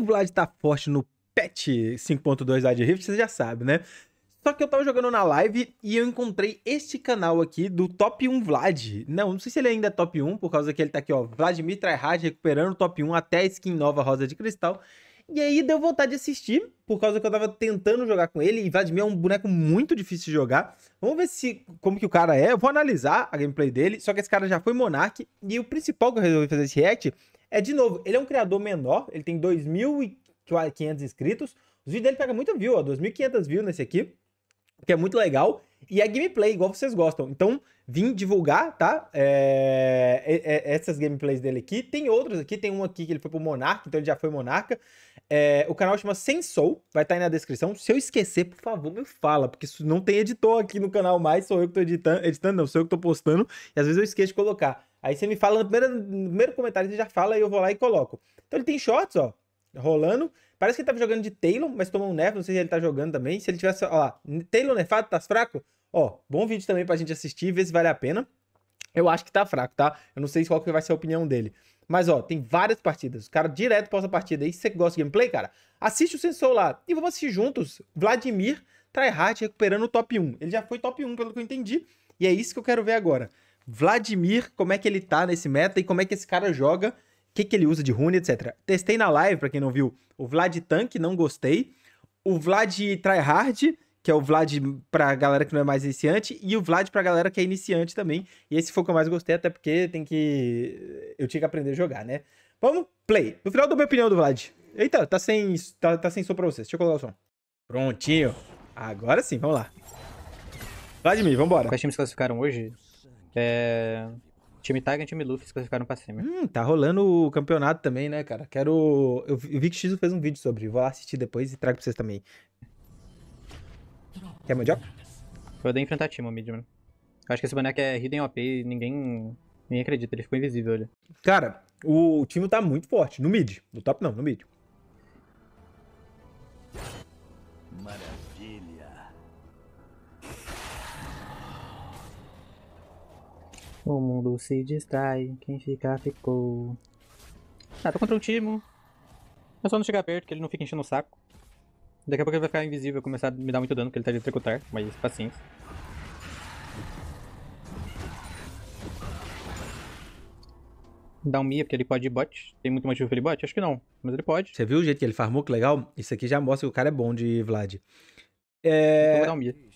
o Vlad tá forte no patch 5.2 da de Rift, você já sabe, né? Só que eu tava jogando na live e eu encontrei este canal aqui do Top 1 Vlad. Não, não sei se ele ainda é Top 1, por causa que ele tá aqui, ó, Vladimir Tryhard recuperando o Top 1 até a skin nova Rosa de Cristal. E aí deu vontade de assistir, por causa que eu tava tentando jogar com ele, e Vladimir é um boneco muito difícil de jogar. Vamos ver se como que o cara é, eu vou analisar a gameplay dele, só que esse cara já foi Monark, e o principal que eu resolvi fazer esse react é, de novo, ele é um criador menor, ele tem 2.500 inscritos. Os vídeos dele pegam muita view, ó, 2.500 views nesse aqui, que é muito legal. E é gameplay, igual vocês gostam. Então, vim divulgar, tá? É... É, é essas gameplays dele aqui. Tem outros aqui, tem um aqui que ele foi pro Monarca, então ele já foi Monarca. É, o canal chama Sem Soul, vai estar tá aí na descrição. Se eu esquecer, por favor, me fala, porque não tem editor aqui no canal mais, sou eu que tô editando, editando não, sou eu que tô postando, e às vezes eu esqueço de colocar. Aí você me fala no primeiro, no primeiro comentário, você já fala e eu vou lá e coloco. Então ele tem shots, ó, rolando. Parece que ele tava jogando de Taylor, mas tomou um nerf, não sei se ele tá jogando também. Se ele tivesse, ó lá, Taylor nerfado, tá fraco? Ó, bom vídeo também pra gente assistir, ver se vale a pena. Eu acho que tá fraco, tá? Eu não sei qual que vai ser a opinião dele. Mas, ó, tem várias partidas. O cara direto posta partida. aí se você gosta de gameplay, cara, assiste o Sensor lá. E vamos assistir juntos Vladimir Tryhard recuperando o top 1. Ele já foi top 1, pelo que eu entendi. E é isso que eu quero ver agora. Vladimir, como é que ele tá nesse meta e como é que esse cara joga, o que, que ele usa de rune, etc. Testei na live, para quem não viu, o Vlad Tank, não gostei. O Vlad Tryhard, que é o Vlad pra galera que não é mais iniciante, e o Vlad pra galera que é iniciante também. E esse foi o que eu mais gostei, até porque tem que. Eu tinha que aprender a jogar, né? Vamos, play. No final eu dou minha opinião do Vlad. Eita, tá sem, tá, tá sem som pra vocês. Deixa eu colocar o som. Prontinho. Agora sim, vamos lá. Vladimir, vambora. Quais times classificaram hoje? É... Time Tiger e time Luffy se classificaram pra cima. Hum, tá rolando o campeonato também, né, cara? Quero. Eu vi que X fez um vídeo sobre. Vou lá assistir depois e trago pra vocês também. Quer mandioca? Vou dar enfrentar Time Mid. Midman. Acho que esse boneco é hidden OP e ninguém. ninguém acredita, ele ficou invisível ali. Cara, o time tá muito forte. No mid. No top não, no mid. Maravilha. O mundo se distrai, quem ficar ficou. Ah, tô contra o Timo. É só não chegar perto, que ele não fica enchendo o saco. Daqui a pouco ele vai ficar invisível e começar a me dar muito dano, que ele tá de tricotar, mas paciência. Dá um Mia, porque ele pode ir bot. Tem muito motivo pra ele bot? Acho que não, mas ele pode. Você viu o jeito que ele farmou? Que legal. Isso aqui já mostra que o cara é bom de Vlad. É... Então vou dar um Mia.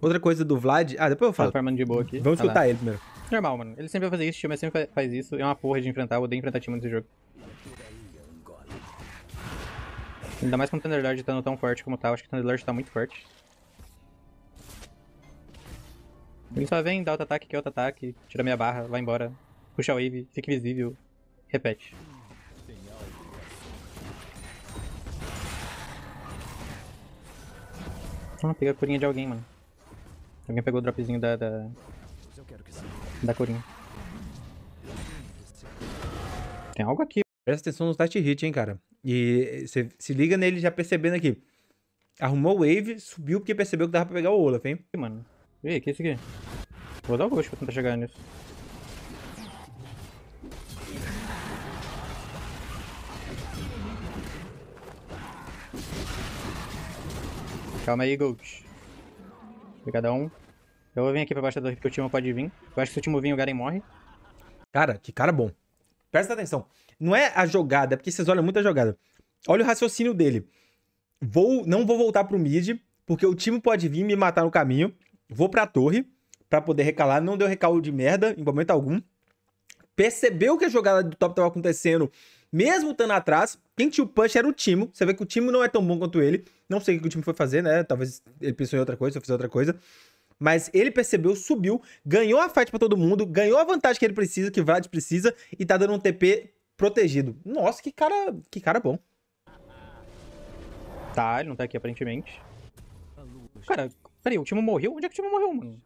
Outra coisa do Vlad. Ah, depois eu tá falo. Tá farmando de boa aqui. Vamos escutar ele primeiro. Normal, mano. Ele sempre vai fazer isso, tio time sempre faz isso. É uma porra de enfrentar, eu odeio enfrentar time nesse jogo. Ainda mais com o Thunderlord estando tá tão forte como tá. Eu acho que o Thunderlord tá muito forte. Ele só vem, dá outro ataque, quer outro ataque, tira minha barra, vai embora. Puxa a wave, fica visível Repete. Ah, pega a curinha de alguém, mano. Alguém pegou o dropzinho da... Da, da corinha. Tem algo aqui. Presta atenção no stat hit, hein, cara. E você se liga nele já percebendo aqui. Arrumou o wave, subiu porque percebeu que dava pra pegar o Olaf, hein? Ih, mano. Ei, que é isso aqui? Vou dar o gosto pra tentar chegar nisso. Calma aí, Gold cada um Eu vou vir aqui pra baixo da torre porque o time pode vir. Eu acho que se o time vir, o Garen morre. Cara, que cara bom. Presta atenção. Não é a jogada, é porque vocês olham muito a jogada. Olha o raciocínio dele. Vou, não vou voltar pro mid, porque o time pode vir me matar no caminho. Vou pra torre para poder recalar. Não deu recalo de merda em momento algum. Percebeu que a jogada do top tava acontecendo mesmo estando atrás, quem tinha o punch era o Timo. Você vê que o Timo não é tão bom quanto ele. Não sei o que o Timo foi fazer, né? Talvez ele pensou em outra coisa, ou fez outra coisa. Mas ele percebeu, subiu, ganhou a fight para todo mundo, ganhou a vantagem que ele precisa, que o Vlad precisa, e tá dando um TP protegido. Nossa, que cara, que cara bom. Tá, ele não tá aqui aparentemente. Cara, peraí, o Timo morreu? Onde é que o Timo morreu, mano?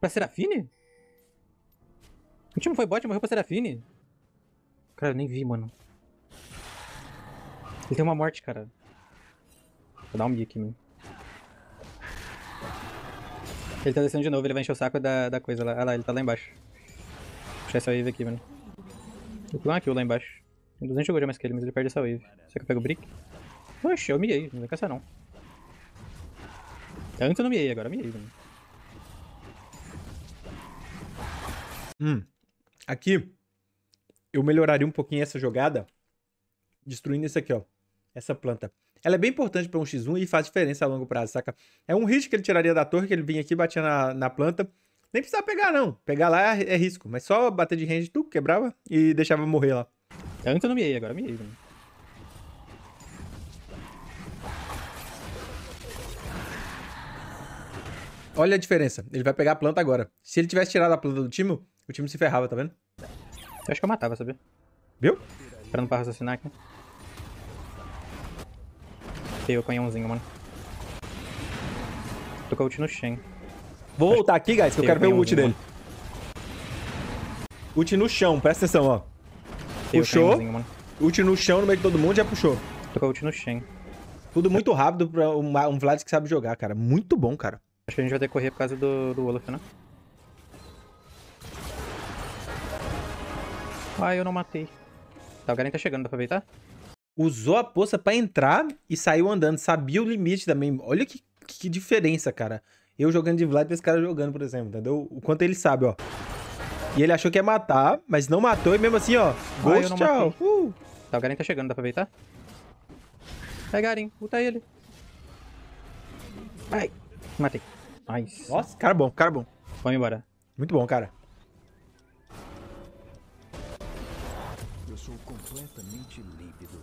Pra Serafine? O Timo foi bot e morreu pra Serafine? Cara, eu nem vi, mano. Ele tem uma morte, cara. Vou dar um mic aqui, mano. Ele tá descendo de novo, ele vai encher o saco da, da coisa lá. Ah lá, ele tá lá embaixo. Vou puxar essa wave aqui, mano. Vou pular uma kill lá embaixo. Tem 200 jogou de mais que ele, mas ele perde essa wave. Será que eu pego o brick? Oxe, eu miei, não vai caçar não. Antes eu não miei, agora eu miei, mano. Hum. Aqui, eu melhoraria um pouquinho essa jogada, destruindo isso aqui, ó. Essa planta. Ela é bem importante para um X1 e faz diferença a longo prazo, saca? É um risco que ele tiraria da torre, que ele vinha aqui, batia na, na planta. Nem precisava pegar, não. Pegar lá é, é risco. Mas só bater de range, tu quebrava e deixava morrer lá. É Antes eu não miei, agora miei, né? Olha a diferença. Ele vai pegar a planta agora. Se ele tivesse tirado a planta do time, o time se ferrava, tá vendo? Eu acho que eu matava, sabia? Viu? Esperando pra raciocinar aqui. Feio o canhãozinho, mano. Tô com a ult no Shen. Vou acho voltar aqui, guys, que eu quero ver o ult dele. Mano. Ult no chão, presta atenção, ó. puxou. Ult no chão no meio de todo mundo, já puxou. Tô com a ult no Shen. Tudo muito rápido pra um, um Vlad que sabe jogar, cara. Muito bom, cara. Acho que a gente vai ter que correr por causa do, do Olaf, né? Ah, eu não matei. Tá, o Garen tá chegando, dá pra aproveitar? Usou a poça pra entrar e saiu andando. Sabia o limite também. Olha que, que diferença, cara. Eu jogando de Vlad e esse cara jogando, por exemplo, entendeu? O quanto ele sabe, ó. E ele achou que ia matar, mas não matou. E mesmo assim, ó. Ghost, ah, tchau. Uh. Tá, o Garen tá chegando, dá pra aproveitar? Vai, Garen. Puta ele. Ai. Matei. Nice. Nossa, cara bom, cara bom. Vamos embora. Muito bom, cara. completamente lívido.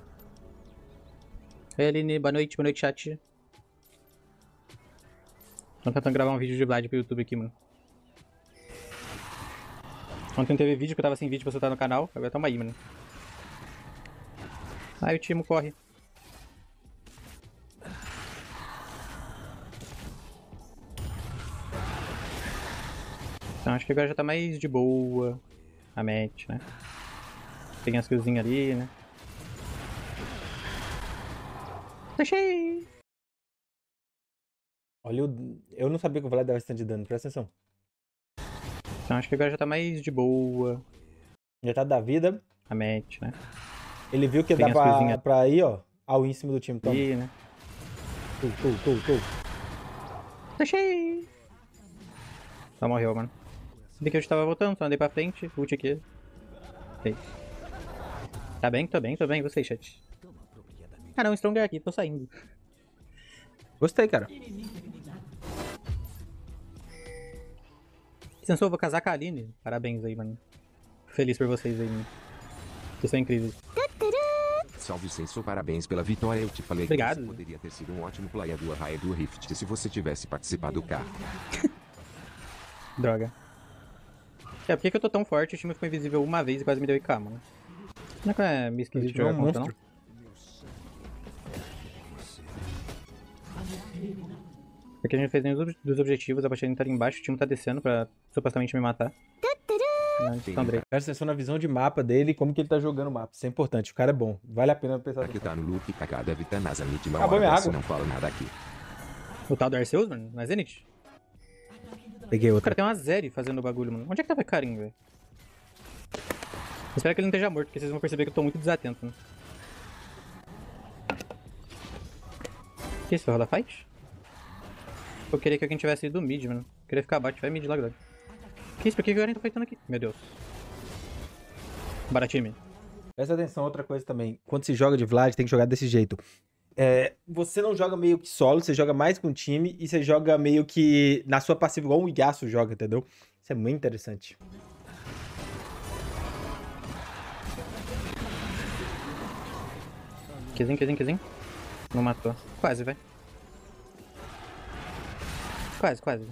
Oi, Aline. Boa noite. Boa noite, chat. Tô tentando gravar um vídeo de Vlad pro YouTube aqui, mano. Ontem teve vídeo que eu tava sem vídeo pra soltar no canal. Agora toma aí, mano. Aí o Timo corre. Então acho que agora já tá mais de boa a match, né? Tem as coisinhas ali, né? Achei! Olha o... Eu não sabia que o Vlad dava stand de dano, presta atenção. Então acho que agora já tá mais de boa. Já tá da vida. A match, né? Ele viu que Tem dá pra, pra ir, ó. Ao em cima do time. Toma. E, né? Tu, tu, Achei! Só morreu, mano. que eu já tava voltando, só andei pra frente. Ult aqui. Feito. Tá bem, tô bem, tô bem. vocês. chat. Cara, ah, um Stronger aqui, tô saindo. Gostei, cara. Sensor, vou casar com a Aline. Parabéns aí, mano. Feliz por vocês aí, mano. Vocês são incríveis. Salve Sensor, parabéns pela vitória. Eu te falei Obrigado. que você poderia ter sido um ótimo player do Arraia do Rift se você tivesse participado cá. Droga. É, por que, que eu tô tão forte? O time ficou invisível uma vez e quase me deu IK, mano é que é meio esquisito jogar é contra, não? Aqui é a gente fez nenhum dos objetivos, a partida tá ali embaixo, o time tá descendo pra supostamente me matar. Andrei. Presta atenção na visão de mapa dele e como que ele tá jogando o mapa. Isso é importante, o cara é bom. Vale a pena pensar Aqui tá no loop, cagada, vitanasa, nit, mal Acabou minha água. não fala nada aqui. O tal do Arceus, mano? Na Zenith? Peguei outro. Cara, tem uma Zeri fazendo o bagulho, mano. Onde é que tá tava carinho, velho? Espero que ele não esteja morto, porque vocês vão perceber que eu tô muito desatento, né? O que isso roda faz? Eu queria que alguém tivesse ido mid, mano. Eu queria ficar abaixo, vai mid logo, O Que isso? Por que o Garen tá fightando aqui? Meu Deus. time. Presta atenção, outra coisa também. Quando se joga de Vlad, tem que jogar desse jeito. É, você não joga meio que solo, você joga mais com o time e você joga meio que na sua passiva, igual um Yasuo joga, entendeu? Isso é muito interessante. Kizin, Kizin, Kizin. Não matou. Quase, vai. Quase, quase.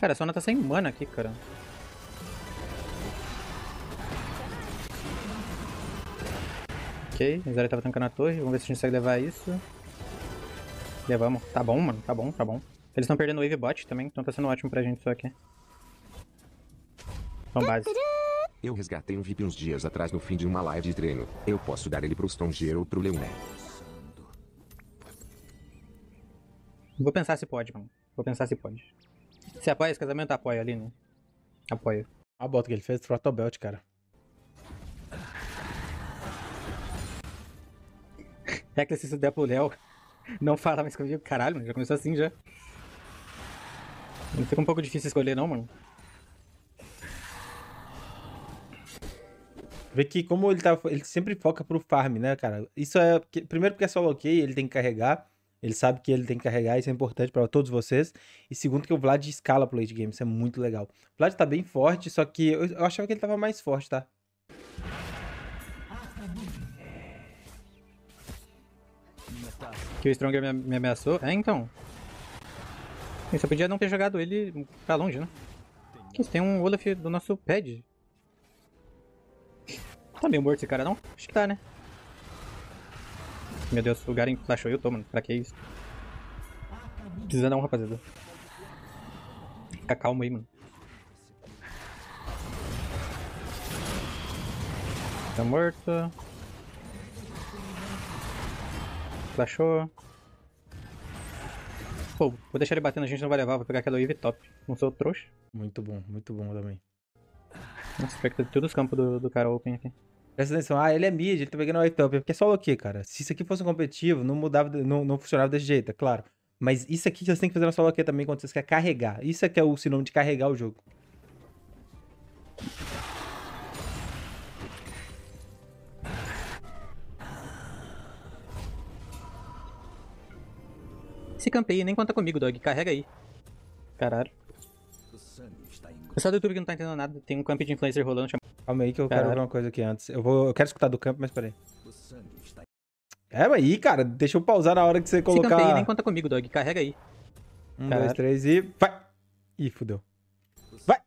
Cara, a Sona tá sem mana aqui, cara. Ok, Zara tava tancando a torre. Vamos ver se a gente consegue levar isso. Levamos. Tá bom, mano. Tá bom, tá bom. Eles estão perdendo o wave bot também, então tá sendo ótimo pra gente isso aqui. Vamos então, base. Eu resgatei um VIP uns dias atrás no fim de uma live de treino. Eu posso dar ele pro Stronger ou pro Leoné. Vou pensar se pode, mano. Vou pensar se pode. Se apoia esse casamento, apoia ali, né? Apoio. A bota que ele fez, Throttle Belt, cara. É que se isso der pro Léo, não fala mais comigo. Caralho, mano, já começou assim já. Não fica um pouco difícil escolher não, mano. Vê que como ele tá. Ele sempre foca pro farm, né, cara? Isso é. Primeiro porque é solo ok, ele tem que carregar. Ele sabe que ele tem que carregar, isso é importante para todos vocês. E segundo, que o Vlad escala pro late game, isso é muito legal. O Vlad tá bem forte, só que eu, eu achava que ele tava mais forte, tá? Que o Stronger me, me ameaçou. É, então. Eu só podia não ter jogado ele pra longe, né? tem um Olaf do nosso pad. Tá meio morto esse cara, não? Acho que tá, né? Meu Deus, o Garen flashou eu tô, mano. Pra que é isso? Precisa não, rapaziada. Fica calmo aí, mano. Tá morto. Flashou. Pô, vou deixar ele batendo, a gente não vai levar, vou pegar aquela Eve top. Não sou trouxa. Muito bom, muito bom também. Nossa, todos os campos do, do cara open aqui. Presta atenção. Ah, ele é mid, ele tá pegando o top. É porque é solo o que, cara. Se isso aqui fosse um competitivo, não mudava, não, não funcionava desse jeito, é claro. Mas isso aqui vocês têm que fazer na solo aqui também quando vocês querem carregar. Isso aqui é, é o sinônimo de carregar o jogo. esse campeão nem conta comigo, dog. Carrega aí. Caralho pessoal é do YouTube que não tá entendendo nada, tem um camp de influencer rolando. Chama... Calma aí que eu Caralho. quero ver uma coisa aqui antes. Eu, vou, eu quero escutar do camp, mas peraí. É, mas aí, cara, deixa eu pausar na hora que você colocar. Não nem conta comigo, dog. Carrega aí. Um, Caralho. dois, três e. Vai! Ih, fudeu. Vai!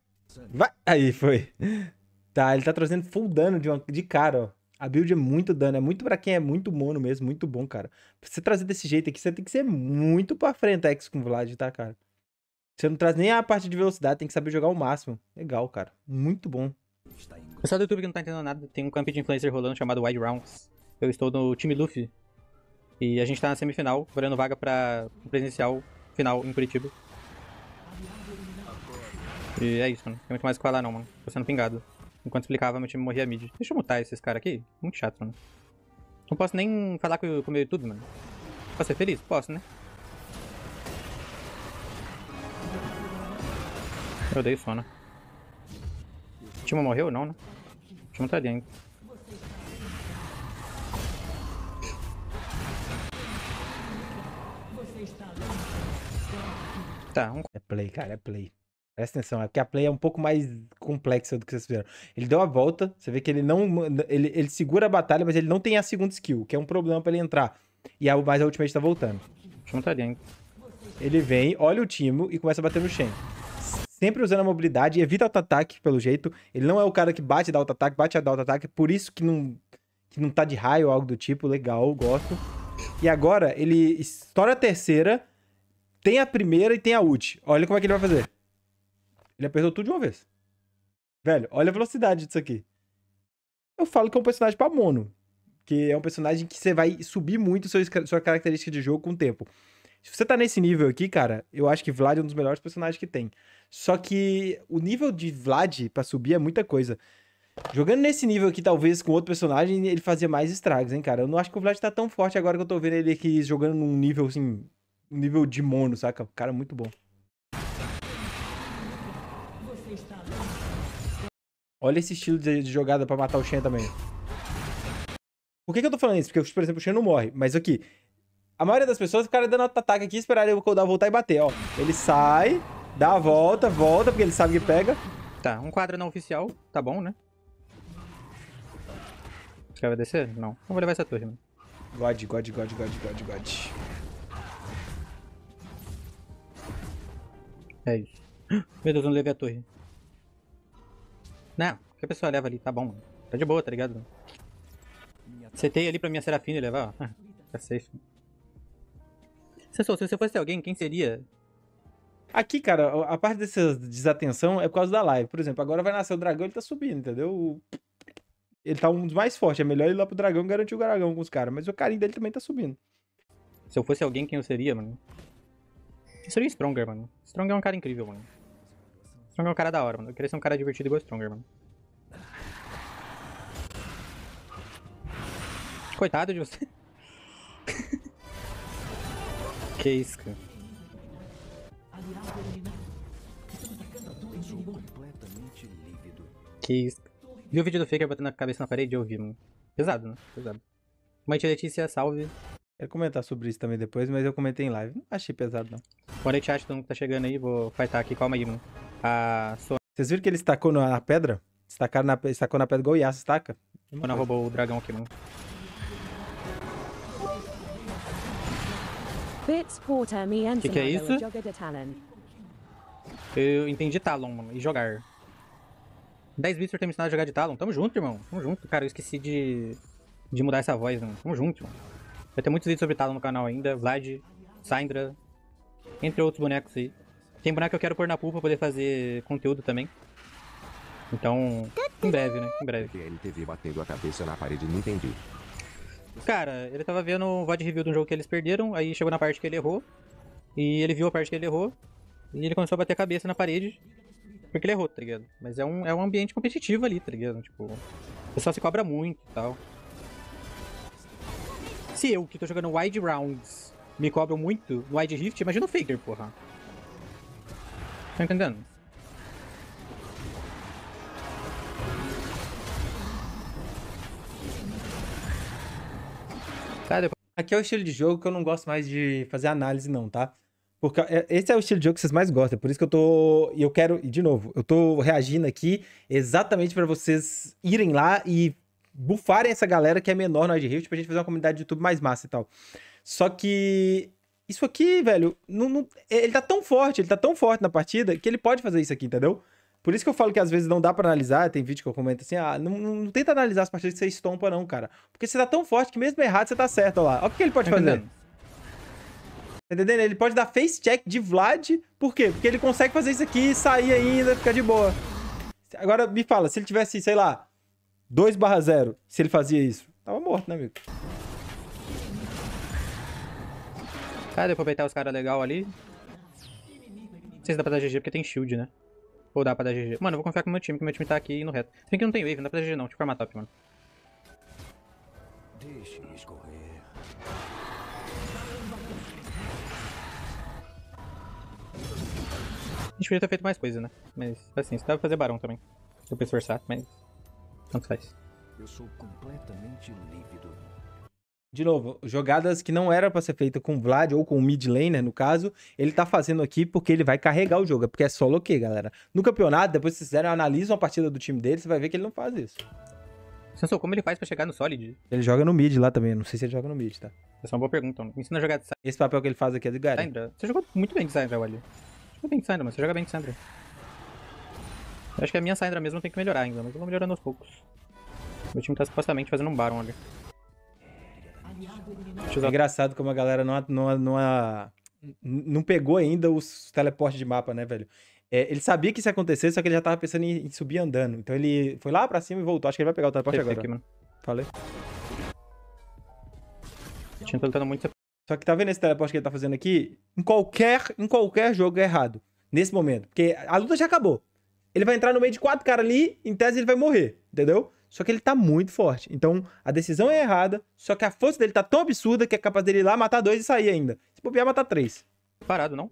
Vai! Aí, foi. Tá, ele tá trazendo full dano de, uma, de cara, ó. A build é muito dano, é muito pra quem é muito mono mesmo, muito bom, cara. Pra você trazer desse jeito aqui, você tem que ser muito pra frente, X com o Vlad, tá, cara? Você não traz nem a parte de velocidade, tem que saber jogar o máximo. Legal, cara. Muito bom. pessoal do YouTube que não tá entendendo nada, tem um campeonato de influencer rolando chamado Wide Rounds. Eu estou no time Luffy. E a gente tá na semifinal, varando vaga pra presencial final em Curitiba. E é isso, mano. Tem muito mais o que falar não, mano. Tô sendo pingado. Enquanto explicava, meu time morria mid. Deixa eu mutar esses caras aqui. Muito chato, mano. Não posso nem falar com o meu YouTube, mano. Posso ser feliz? Posso, né? Eu dei sono. Timo morreu? Não, né? Timo tá dentro. Tá, um... É play, cara, é play. Presta atenção, é porque a play é um pouco mais complexa do que vocês fizeram. Ele deu a volta, você vê que ele não. Ele, ele segura a batalha, mas ele não tem a segunda skill, que é um problema pra ele entrar. E a, mas a ultimate tá voltando. Timo tá dentro. Ele vem, olha o Timo e começa a bater no Shen sempre usando a mobilidade, evita auto-ataque, pelo jeito. Ele não é o cara que bate e dá auto-ataque, bate e dá auto-ataque, é por isso que não, que não tá de raio ou algo do tipo. Legal, gosto. E agora ele estoura a terceira, tem a primeira e tem a ult. Olha como é que ele vai fazer. Ele apertou tudo de uma vez. Velho, olha a velocidade disso aqui. Eu falo que é um personagem pra mono. Que é um personagem que você vai subir muito sua, sua característica de jogo com o tempo. Se tipo, você tá nesse nível aqui, cara, eu acho que Vlad é um dos melhores personagens que tem. Só que o nível de Vlad para subir é muita coisa. Jogando nesse nível aqui, talvez, com outro personagem, ele fazia mais estragos, hein, cara? Eu não acho que o Vlad tá tão forte agora que eu tô vendo ele aqui jogando num nível, assim, um nível de mono, saca? O cara é muito bom. Olha esse estilo de, jogada pra matar o Shen também. Por que, que eu tô falando isso? Porque, por exemplo, o Shen não morre. Mas aqui, a maioria das pessoas ficaram dando auto-ataque aqui, esperar o cooldown voltar e bater, ó. Ele sai, dá a volta, volta, porque ele sabe que pega. Tá, um quadro não oficial, tá bom, né? Você quer vai descer? Não. Eu vou levar essa torre, mano. Né? God, God, God, God, God, God. É isso. Meu Deus, eu não levei a torre. Não, que pessoa leva ali, tá bom, mano. Tá de boa, tá ligado? Setei ali pra minha serafina levar, ó. Ah, tá safe se você fosse alguém, quem seria? Aqui, cara, a parte dessa desatenção é por causa da live. Por exemplo, agora vai nascer o dragão, ele tá subindo, entendeu? Ele tá um dos mais fortes. É melhor ir lá pro dragão e garantir o dragão com os caras. Mas o carinho dele também tá subindo. Se eu fosse alguém, quem eu seria, mano? Eu seria o Stronger, mano. Stronger é um cara incrível, mano. Stronger é um cara da hora, mano. Eu queria ser um cara divertido igual o Stronger, mano. Coitado de você. Que isso, cara? Que isso? Vi o vídeo do Faker batendo a cabeça na parede e ouvi, mano. Pesado, né? Pesado. Mãe de Letícia, salve. Quero comentar sobre isso também depois, mas eu comentei em live. Não achei pesado, não. Boa noite, acho Todo então, mundo que tá chegando aí. Vou fightar aqui. Calma aí, mano. A sua... Vocês viram que ele estacou na pedra? Estacaram na, estacou na pedra igual o Yasuo estaca? Mano, roubou o dragão aqui, mano. O que, que é isso? Eu entendi Talon, mano, e jogar. 10 bits pra ter me ensinado a jogar de Talon. Tamo junto, irmão. Tamo junto. Cara, eu esqueci de, de mudar essa voz, mano. Tamo junto, mano. Vai ter muitos vídeos sobre Talon no canal ainda. Vlad, Syndra, entre outros bonecos aí. Tem boneco que eu quero pôr na pool pra poder fazer conteúdo também. Então, em breve, né? Em breve. Ele teve batendo a cabeça na parede, não entendi. Cara, ele tava vendo o VOD review de um jogo que eles perderam, aí chegou na parte que ele errou, e ele viu a parte que ele errou, e ele começou a bater a cabeça na parede, porque ele errou, tá ligado? Mas é um, é um ambiente competitivo ali, tá ligado? Tipo, o pessoal se cobra muito e tal. Se eu, que tô jogando wide rounds, me cobro muito no wide rift, imagina o Faker, porra. Tá entendendo? Aqui é o estilo de jogo que eu não gosto mais de fazer análise, não, tá? Porque é, esse é o estilo de jogo que vocês mais gostam. É por isso que eu tô. E eu quero. E de novo, eu tô reagindo aqui exatamente para vocês irem lá e bufarem essa galera que é menor no Ed Rift tipo, pra gente fazer uma comunidade de YouTube mais massa e tal. Só que. Isso aqui, velho, não, não... ele tá tão forte, ele tá tão forte na partida que ele pode fazer isso aqui, entendeu? Por isso que eu falo que às vezes não dá para analisar, tem vídeo que eu comento assim, ah, não, não, tenta analisar as partidas que você estompa não, cara. Porque você tá tão forte que mesmo errado você tá certo, olha lá. Olha o que ele pode fazer. entendendo? Tá ele pode dar face check de Vlad, por quê? Porque ele consegue fazer isso aqui, sair ainda, ficar de boa. Agora me fala, se ele tivesse, sei lá, 2 barra 0, se ele fazia isso, tava morto, né, amigo? Cara, aproveitar os caras legal ali. Não sei se dá pra dar GG porque tem shield, né? Ou dá pra dar GG? Mano, eu vou confiar com o meu time, que meu time tá aqui no reto. Se bem que não tem wave, não dá pra dar GG não. Deixa eu farmar top, mano. Deixe escorrer. A gente podia ter feito mais coisa, né? Mas, assim, você dá pra fazer barão também. Se eu esforçar, mas... Tanto faz. Eu sou completamente lívido de novo, jogadas que não era para ser feita com o Vlad ou com o mid laner, né, no caso, ele tá fazendo aqui porque ele vai carregar o jogo, é porque é solo que, galera. No campeonato, depois que vocês fizeram, analisam a partida do time dele, você vai ver que ele não faz isso. Sansou, como ele faz para chegar no Solid? Ele joga no mid lá também, não sei se ele joga no mid, tá? Essa é uma boa pergunta, me ensina a jogar de Sandra. Esse papel que ele faz aqui é de Gary. Sandra, você jogou muito bem de Sandra, ali. Jogou bem de Sandra, mas você joga bem de Sandra. Eu acho que a minha Sandra mesmo tem que melhorar ainda, mas eu vou melhorando aos poucos. Meu time tá supostamente fazendo um Baron ali. É engraçado como a galera não, não, não, não pegou ainda os teleportes de mapa, né, velho? É, ele sabia que isso ia acontecer, só que ele já tava pensando em, em, subir andando. Então ele foi lá pra cima e voltou. Acho que ele vai pegar o teleporte agora. Aqui, mano. Falei. Tinha tentando muito... Só que tá vendo esse teleporte que ele tá fazendo aqui? Em qualquer, em qualquer jogo é errado. Nesse momento. Porque a luta já acabou. Ele vai entrar no meio de quatro caras ali, em tese ele vai morrer, entendeu? só que ele tá muito forte. Então, a decisão é errada, só que a força dele tá tão absurda que é capaz dele ir lá matar dois e sair ainda. Se bobear, matar três. Parado, não?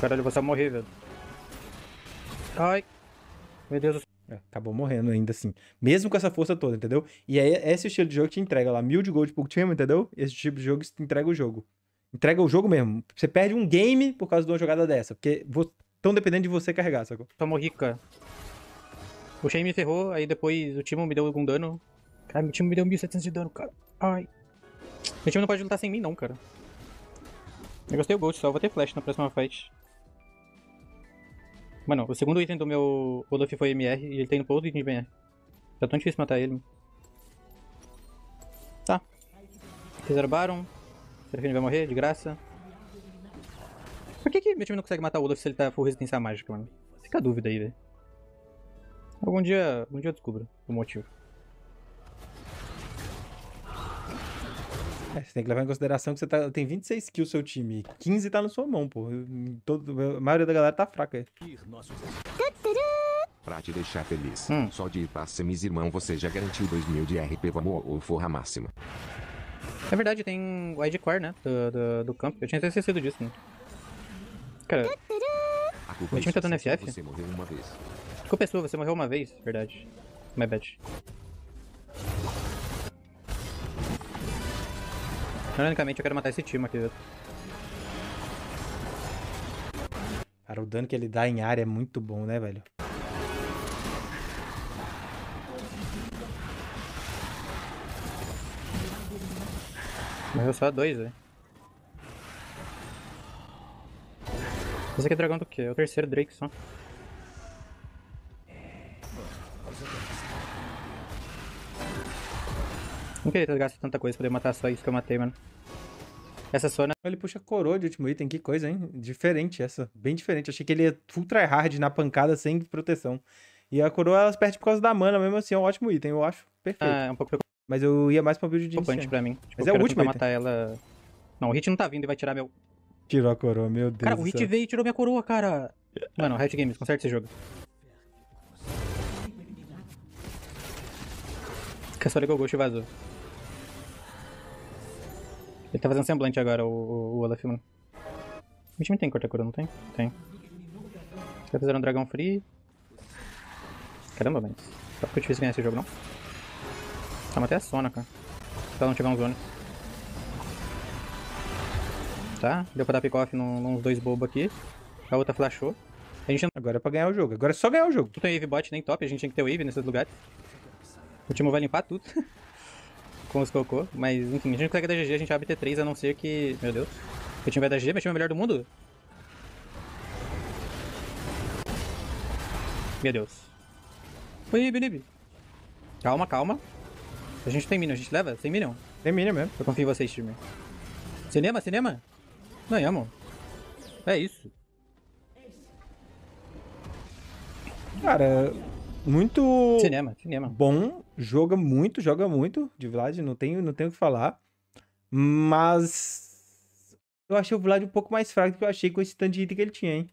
Caralho, você vai morrer, velho. Ai. Meu Deus do céu. É, acabou morrendo ainda assim. Mesmo com essa força toda, entendeu? E é esse estilo de jogo que te entrega lá. Mil de gold pro time, entendeu? Esse tipo de jogo te entrega o jogo. Entrega o jogo mesmo. Você perde um game por causa de uma jogada dessa, porque tão dependendo de você carregar, sacou? Tomou rica. O Shane me ferrou, aí depois o Timo me deu algum dano. Cara, meu time me deu 1700 de dano, cara. Ai. Meu time não pode lutar sem mim, não, cara. Eu gostei do Gold só, vou ter flash na próxima fight. Mano, o segundo item do meu Olaf foi MR e ele tá no pra outro item de MR. Tá tão difícil matar ele. Tá. Fizeram Baron. Será que a gente vai morrer de graça? Por que, que meu time não consegue matar o Olaf se ele tá full resistência mágica, mano? Fica a dúvida aí, velho. Algum dia, algum dia eu descubro o motivo. É, você tem que levar em consideração que você tá, tem 26 kills seu time. 15 tá na sua mão, pô. Todo, a maioria da galera tá fraca. É. Pra te deixar feliz, hum. só de ir pra semis, irmão, você já garantiu mil de RP, vamos ou forra máxima. É verdade, tem widecore, né? Do, do, do, campo. Eu tinha até esquecido disso, né? Cara. meu é time tá dando FF? Você morreu uma vez. Desculpa, é você morreu uma vez, verdade. My bad. Ironicamente, eu quero matar esse time aqui, velho. Cara, o dano que ele dá em área é muito bom, né, velho? Morreu é só dois, velho. Esse aqui é dragão do quê? É o terceiro Drake só. Não queria ter gasto tanta coisa pra poder matar só isso que eu matei, mano. Essa né? Ele puxa coroa de último item, que coisa, hein? Diferente essa, bem diferente. Achei que ele é ultra hard na pancada, sem proteção. E a coroa, ela perde por causa da mana, mesmo assim, é um ótimo item, eu acho. Perfeito. É, é um pouco mas eu ia mais pra build de Topante pra mim. Tipo, Mas é o último. matar ela. Não, o hit não tá vindo e vai tirar meu. Tirou a coroa, meu Deus. Cara, o hit veio e tirou minha coroa, cara. Mano, Riot Games, conserta esse jogo. Só ligou o Ghost e vazou. Ele tá fazendo semblante agora, o, o, o Olaf, mano. O time tem corta-cura, não tem? Tem. Os caras fizeram um dragão free. Caramba, mano. Só porque eu que ganhar esse jogo, não? Chama tá, até a Sona, cara. Se ela não tiver um zone. Tá, deu pra dar pick-off nos dois bobos aqui. A outra flashou. A gente... Agora é pra ganhar o jogo. Agora é só ganhar o jogo. Tu tem wave bot nem top, a gente tem que ter wave nesses lugares. O time vai limpar tudo. com os cocô. Mas, enfim, a gente não consegue dar GG, a gente abre T3, a não ser que... Meu Deus. O time vai dar GG, meu time é o melhor do mundo? Meu Deus. Foi, Binibi. Calma, calma. A gente tem minion, a gente leva? sem minion? Tem minion mesmo. Eu confio em vocês, time. Cinema, cinema? Ganhamos. É, é isso. Cara, muito. Cinema, cinema. Bom, joga muito, joga muito de Vlad, não tenho, não tenho o que falar. Mas. Eu achei o Vlad um pouco mais fraco do que eu achei com esse tanto de item que ele tinha, hein?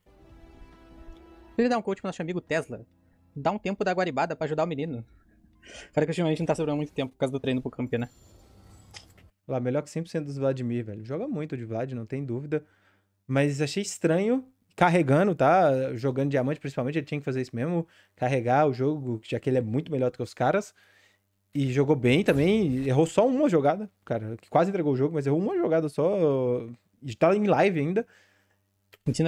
Ele dá um coach pro nosso amigo Tesla. Dá um tempo da guaribada para ajudar o menino. Cara, que ultimamente não tá sobrando muito tempo por causa do treino pro camp, né? Lá, melhor que 100% dos Vladimir, velho. Joga muito de Vlad, não tem dúvida. Mas achei estranho carregando, tá? Jogando diamante, principalmente, ele tinha que fazer isso mesmo. Carregar o jogo, já que ele é muito melhor do que os caras. E jogou bem também. Errou só uma jogada, cara. quase entregou o jogo, mas errou uma jogada só. E tá em live ainda.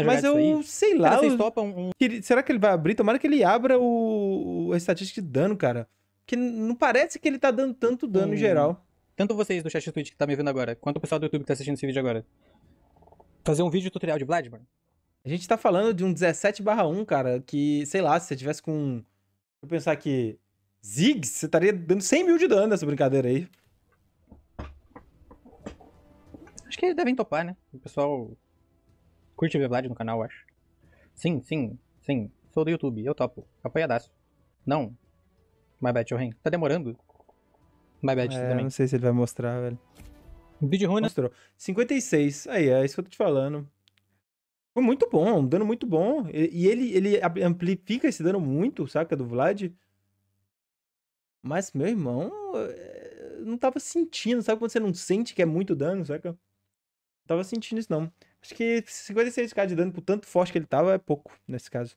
Mas eu sei lá. Cara, eu... Um... Será que ele vai abrir? Tomara que ele abra o, a estatística de dano, cara que não parece que ele tá dando tanto dano hum. geral. Tanto vocês do chat Twitch que tá me vendo agora, quanto o pessoal do YouTube que tá assistindo esse vídeo agora. Fazer um vídeo tutorial de Bloodborne? A gente tá falando de um 17 1, cara, que, sei lá, se você tivesse com... Eu pensar que... Ziggs, você estaria dando 100 mil de dano nessa brincadeira aí. Acho que devem topar, né? O pessoal curte ver Vlad no canal, acho. Sim, sim, sim. Sou do YouTube, eu topo. Apoiadaço. Não, My bad, Shohen. Tá demorando? My bad é, também. Não sei se ele vai mostrar, velho. Vídeo ruim, né? Mostrou. 56. Aí, é isso que eu tô te falando. Foi muito bom, um dano muito bom. E ele, ele amplifica esse dano muito, saca? Do Vlad. Mas, meu irmão, é, não tava sentindo. Sabe quando você não sente que é muito dano, saca? Não tava sentindo isso, não. Acho que 56k de dano, por tanto forte que ele tava, é pouco nesse caso.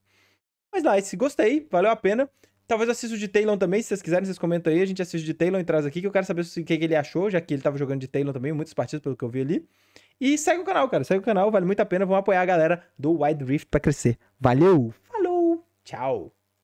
Mas nice, gostei, valeu a pena. Talvez eu assista o de Taylor também, se vocês quiserem, vocês comentam aí. A gente assiste o de Taylor e traz aqui, que eu quero saber o que, ele achou, já que ele tava jogando de Taylor também, muitos partidos pelo que eu vi ali. E segue o canal, cara. Segue o canal, vale muito a pena. Vamos apoiar a galera do Wide Rift para crescer. Valeu, falou, tchau.